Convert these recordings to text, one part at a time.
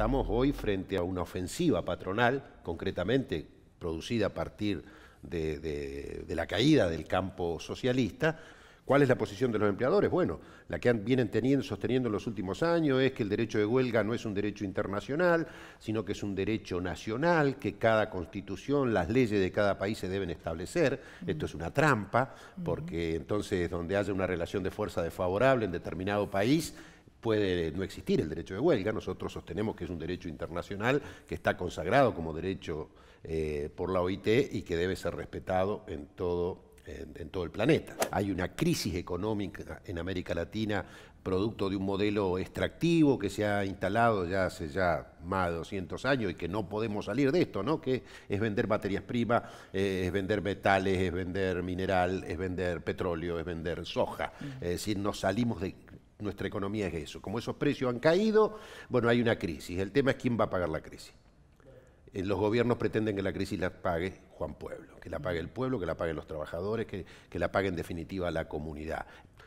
estamos hoy frente a una ofensiva patronal, concretamente producida a partir de, la caída del campo socialista, ¿Cuál es la posición de los empleadores? Bueno, la que vienen teniendo, sosteniendo en los últimos años es que el derecho de huelga no es un derecho internacional, sino que es un derecho nacional, que cada constitución, las leyes de cada país se deben establecer. Esto es una trampa, porque entonces donde haya una relación de fuerza desfavorable en determinado país, puede no existir el derecho de huelga. Nosotros sostenemos que es un derecho internacional que está consagrado como derecho eh, por la OIT y que debe ser respetado en todo, el planeta. Hay una crisis económica en América Latina producto de un modelo extractivo que se ha instalado ya hace ya más de 200 años y que no podemos salir de esto, ¿no? Que es vender materias primas, eh, es vender metales, es vender mineral, es vender petróleo, es vender soja. Mm. Es decir, nos salimos de nuestra economía es eso. Como esos precios han caído, bueno, hay una crisis. El tema es quién va a pagar la crisis. Eh, los gobiernos pretenden que la crisis la pague Juan Pueblo, que la pague el pueblo, que la paguen los trabajadores, que, la pague en definitiva la comunidad.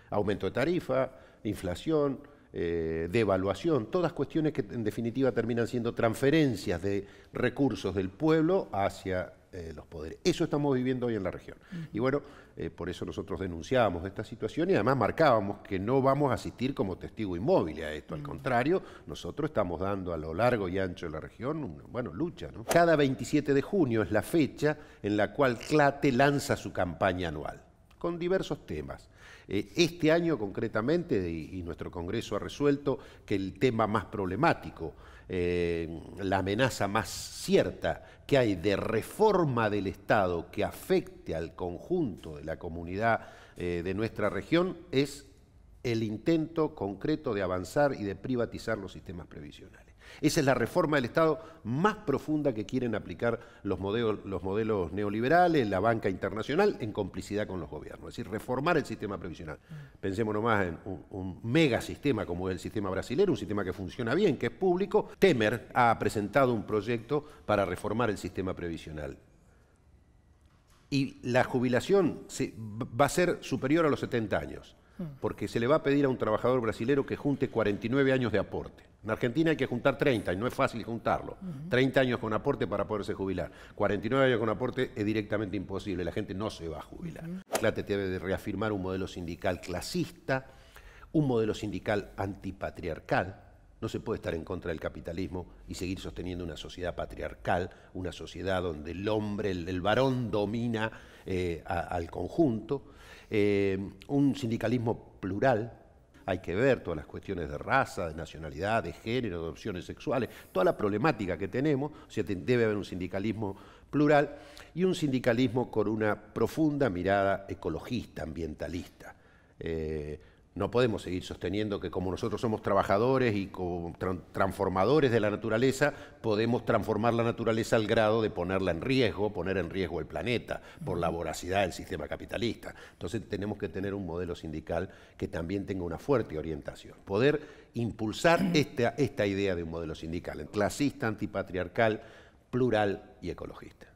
Aumento de tarifa, inflación, eh, de evaluación todas cuestiones que en definitiva terminan siendo transferencias de recursos del pueblo hacia eh, los poderes. Eso estamos viviendo hoy en la región. Y bueno, eh, por eso nosotros denunciábamos esta situación y además marcábamos que no vamos a asistir como testigo inmóvil a esto. Al contrario, nosotros estamos dando a lo largo y ancho de la región una bueno, lucha. Cada 27 de junio es la fecha en la cual CLATE lanza su campaña anual con diversos temas. Eh, este año concretamente, y, nuestro Congreso ha resuelto que el tema más problemático, eh, la amenaza más cierta que hay de reforma del Estado que afecte al conjunto de la comunidad eh, de nuestra región es el intento concreto de avanzar y de privatizar los sistemas previsionales. Esa es la reforma del Estado más profunda que quieren aplicar los modelos, neoliberales, la banca internacional, en complicidad con los gobiernos. Es decir, reformar el sistema previsional. Pensemos nomás en un, un mega sistema como es el sistema brasileño, un sistema que funciona bien, que es público. Temer ha presentado un proyecto para reformar el sistema previsional y la jubilación va a ser superior a los 70 años. Mm. porque se le va a pedir a un trabajador brasilero que junte 49 años de aporte. En Argentina hay que juntar 30 y no es fácil juntarlo. 30 años con aporte para poderse jubilar. 49 años con aporte es directamente imposible, la gente no se va a jubilar. Uh debe de reafirmar un modelo sindical clasista, un modelo sindical antipatriarcal. No se puede estar en contra del capitalismo y seguir sosteniendo una sociedad patriarcal, una sociedad donde el hombre, el, varón domina eh, al conjunto eh, un sindicalismo plural, hay que ver todas las cuestiones de raza, de nacionalidad, de género, de opciones sexuales, toda la problemática que tenemos, debe haber un sindicalismo plural y un sindicalismo con una profunda mirada ecologista, ambientalista. Eh, no podemos seguir sosteniendo que como nosotros somos trabajadores y transformadores de la naturaleza, podemos transformar la naturaleza al grado de ponerla en riesgo, poner en riesgo el planeta por la voracidad del sistema capitalista. Entonces tenemos que tener un modelo sindical que también tenga una fuerte orientación. Poder impulsar esta, esta idea de un modelo sindical, clasista, antipatriarcal, plural y ecologista.